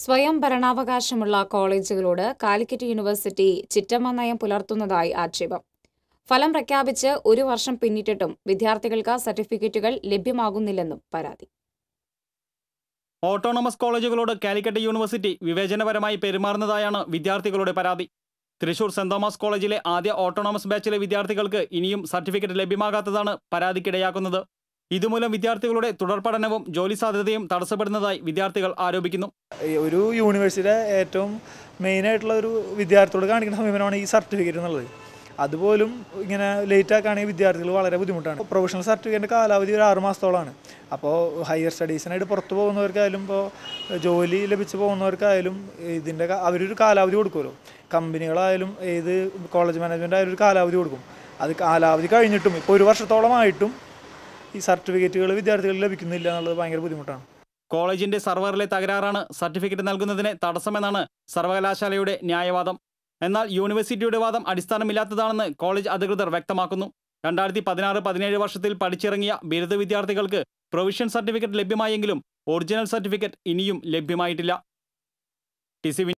സ്വയം ഭരണാവകാശമുള്ള കോളേജുകളോട് കാലിക്കറ്റ് യൂണിവേഴ്സിറ്റി ചിറ്റമ്മ നയം പുലർത്തുന്നതായി ആക്ഷേപം ഫലം പ്രഖ്യാപിച്ച് ഒരു വർഷം പിന്നിട്ടിട്ടും വിദ്യാർത്ഥികൾക്ക് സർട്ടിഫിക്കറ്റുകൾ ലഭ്യമാകുന്നില്ലെന്നും പരാതി ഓട്ടോണമസ് കോളേജുകളോട് കാലിക്കറ്റ് യൂണിവേഴ്സിറ്റി വിവേചനപരമായി പെരുമാറുന്നതായാണ് വിദ്യാർത്ഥികളുടെ പരാതി തൃശൂർ സെന്റ് തോമസ് കോളേജിലെ ആദ്യ ഓട്ടോണമസ് ബാച്ചിലെ വിദ്യാർത്ഥികൾക്ക് ഇനിയും സർട്ടിഫിക്കറ്റ് ലഭ്യമാകാത്തതാണ് പരാതിക്കിടയാക്കുന്നത് ഇതുമൂലം വിദ്യാർത്ഥികളുടെ തുടർ പഠനവും ജോലി സാധ്യതയും തടസ്സപ്പെടുന്നതായി വിദ്യാർത്ഥികൾ ആരോപിക്കുന്നു ഒരു യൂണിവേഴ്സിറ്റിയുടെ ഏറ്റവും മെയിനായിട്ടുള്ള ഒരു വിദ്യാർത്ഥിയോട് കാണിക്കുന്ന സമീപനമാണ് ഈ സർട്ടിഫിക്കറ്റ് എന്നുള്ളത് അതുപോലും ഇങ്ങനെ ലേറ്റ് ആക്കുകയാണെങ്കിൽ വിദ്യാർത്ഥികൾ വളരെ ബുദ്ധിമുട്ടാണ് പ്രൊഫഷണൽ സർട്ടിഫിക്കറ്റിൻ്റെ കാലാവധി ഒരു ആറ് മാസത്തോളമാണ് അപ്പോൾ ഹയർ സ്റ്റഡീസിനായിട്ട് പുറത്തു പോകുന്നവർക്കായാലും ഇപ്പോൾ ജോലി ലഭിച്ചു പോകുന്നവർക്കായാലും ഇതിൻ്റെ അവരൊരു കാലാവധി കൊടുക്കുമല്ലോ കമ്പനികളായാലും ഏത് കോളേജ് മാനേജ്മെൻ്റ് ആയാലും ഒരു കാലാവധി കൊടുക്കും അത് കാലാവധി കഴിഞ്ഞിട്ടും ഇപ്പോൾ ഒരു വർഷത്തോളമായിട്ടും ഈ സർട്ടിഫിക്കറ്റുകൾ വിദ്യാർത്ഥികളിൽ ലഭിക്കുന്നില്ല എന്നുള്ളത് ഭയങ്കര ബുദ്ധിമുട്ടാണ് കോളേജിന്റെ സർവറിലെ തകരാറാണ് സർട്ടിഫിക്കറ്റ് നൽകുന്നതിന് തടസ്സമെന്നാണ് സർവകലാശാലയുടെ ന്യായവാദം എന്നാൽ യൂണിവേഴ്സിറ്റിയുടെ വാദം അടിസ്ഥാനമില്ലാത്തതാണെന്ന് കോളേജ് അധികൃതർ വ്യക്തമാക്കുന്നു രണ്ടായിരത്തി പതിനാറ് പതിനേഴ് വർഷത്തിൽ പഠിച്ചിറങ്ങിയ ബിരുദ വിദ്യാർത്ഥികൾക്ക് പ്രൊവിഷൻ സർട്ടിഫിക്കറ്റ് ലഭ്യമായെങ്കിലും ഒറിജിനൽ സർട്ടിഫിക്കറ്റ് ഇനിയും ലഭ്യമായിട്ടില്ല